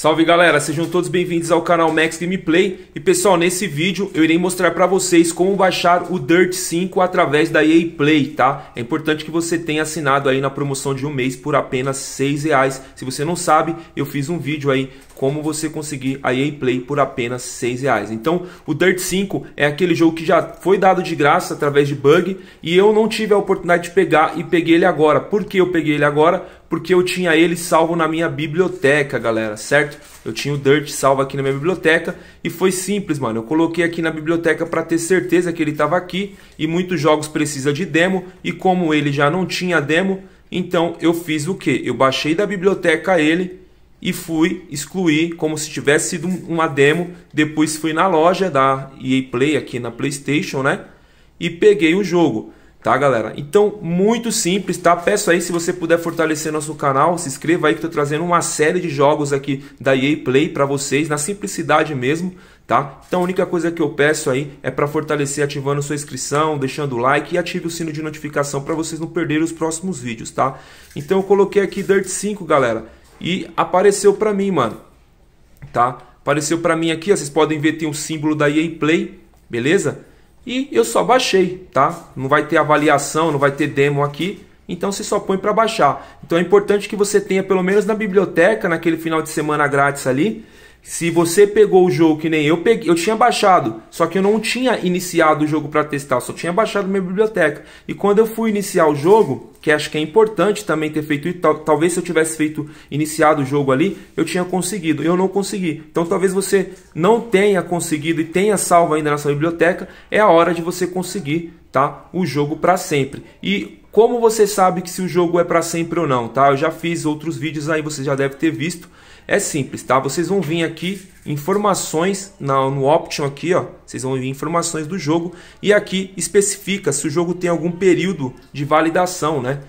Salve galera, sejam todos bem-vindos ao canal Max Gameplay e pessoal, nesse vídeo eu irei mostrar para vocês como baixar o Dirt 5 através da EA Play, tá? É importante que você tenha assinado aí na promoção de um mês por apenas R$ reais. Se você não sabe, eu fiz um vídeo aí como você conseguir a EA Play por apenas R$ reais. Então, o Dirt 5 é aquele jogo que já foi dado de graça através de bug e eu não tive a oportunidade de pegar e peguei ele agora. Por que eu peguei ele agora? porque eu tinha ele salvo na minha biblioteca, galera, certo? Eu tinha o Dirt salvo aqui na minha biblioteca e foi simples, mano. Eu coloquei aqui na biblioteca para ter certeza que ele estava aqui e muitos jogos precisa de demo e como ele já não tinha demo, então eu fiz o que? Eu baixei da biblioteca ele e fui excluir como se tivesse sido uma demo. Depois fui na loja da EA Play aqui na PlayStation, né? E peguei o jogo. Tá, galera? Então, muito simples, tá? Peço aí, se você puder fortalecer nosso canal, se inscreva aí que tô trazendo uma série de jogos aqui da EA Play para vocês, na simplicidade mesmo, tá? Então, a única coisa que eu peço aí é para fortalecer ativando sua inscrição, deixando o like e ative o sino de notificação para vocês não perderem os próximos vídeos, tá? Então, eu coloquei aqui Dirt 5, galera, e apareceu para mim, mano, tá? Apareceu para mim aqui, ó, vocês podem ver, tem o símbolo da EA Play, beleza? E eu só baixei, tá? Não vai ter avaliação, não vai ter demo aqui, então você só põe para baixar. Então é importante que você tenha pelo menos na biblioteca, naquele final de semana grátis ali, se você pegou o jogo que nem eu peguei, eu tinha baixado, só que eu não tinha iniciado o jogo para testar, só tinha baixado minha biblioteca. E quando eu fui iniciar o jogo, que acho que é importante também ter feito, talvez se eu tivesse feito iniciado o jogo ali, eu tinha conseguido. Eu não consegui. Então talvez você não tenha conseguido e tenha salvo ainda na sua biblioteca, é a hora de você conseguir, tá? O jogo para sempre. E como você sabe que se o jogo é para sempre ou não, tá? Eu já fiz outros vídeos aí, você já deve ter visto. É simples, tá? Vocês vão vir aqui, informações na, no option aqui, ó. Vocês vão vir informações do jogo e aqui especifica se o jogo tem algum período de validação, né?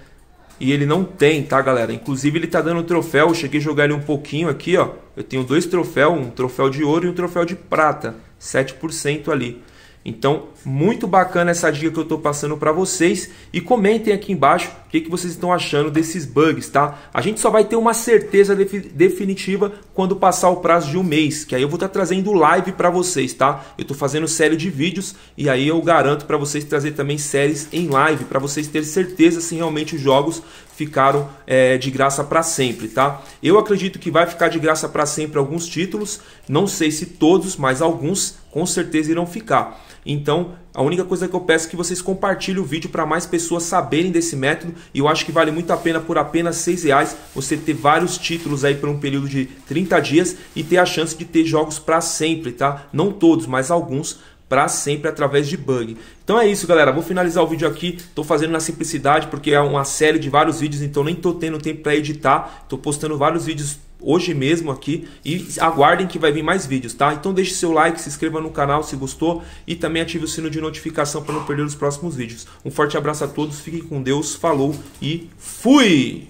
E ele não tem, tá, galera? Inclusive ele tá dando troféu, eu cheguei a jogar ele um pouquinho aqui, ó. Eu tenho dois troféus, um troféu de ouro e um troféu de prata, 7% ali. Então, muito bacana essa dica que eu estou passando para vocês e comentem aqui embaixo o que, que vocês estão achando desses bugs, tá? A gente só vai ter uma certeza definitiva quando passar o prazo de um mês, que aí eu vou estar tá trazendo live para vocês, tá? Eu estou fazendo série de vídeos e aí eu garanto para vocês trazer também séries em live, para vocês terem certeza se realmente os jogos ficaram é, de graça para sempre, tá? Eu acredito que vai ficar de graça para sempre alguns títulos, não sei se todos, mas alguns com certeza irão ficar. Então a única coisa que eu peço é que vocês compartilhem o vídeo para mais pessoas saberem desse método e eu acho que vale muito a pena por apenas seis reais você ter vários títulos aí por um período de 30 dias e ter a chance de ter jogos para sempre, tá? Não todos, mas alguns para sempre através de bug. Então é isso, galera. Vou finalizar o vídeo aqui. Tô fazendo na simplicidade porque é uma série de vários vídeos, então nem tô tendo tempo para editar. Tô postando vários vídeos hoje mesmo aqui e aguardem que vai vir mais vídeos, tá? Então deixe seu like, se inscreva no canal se gostou e também ative o sino de notificação para não perder os próximos vídeos. Um forte abraço a todos, fiquem com Deus, falou e fui!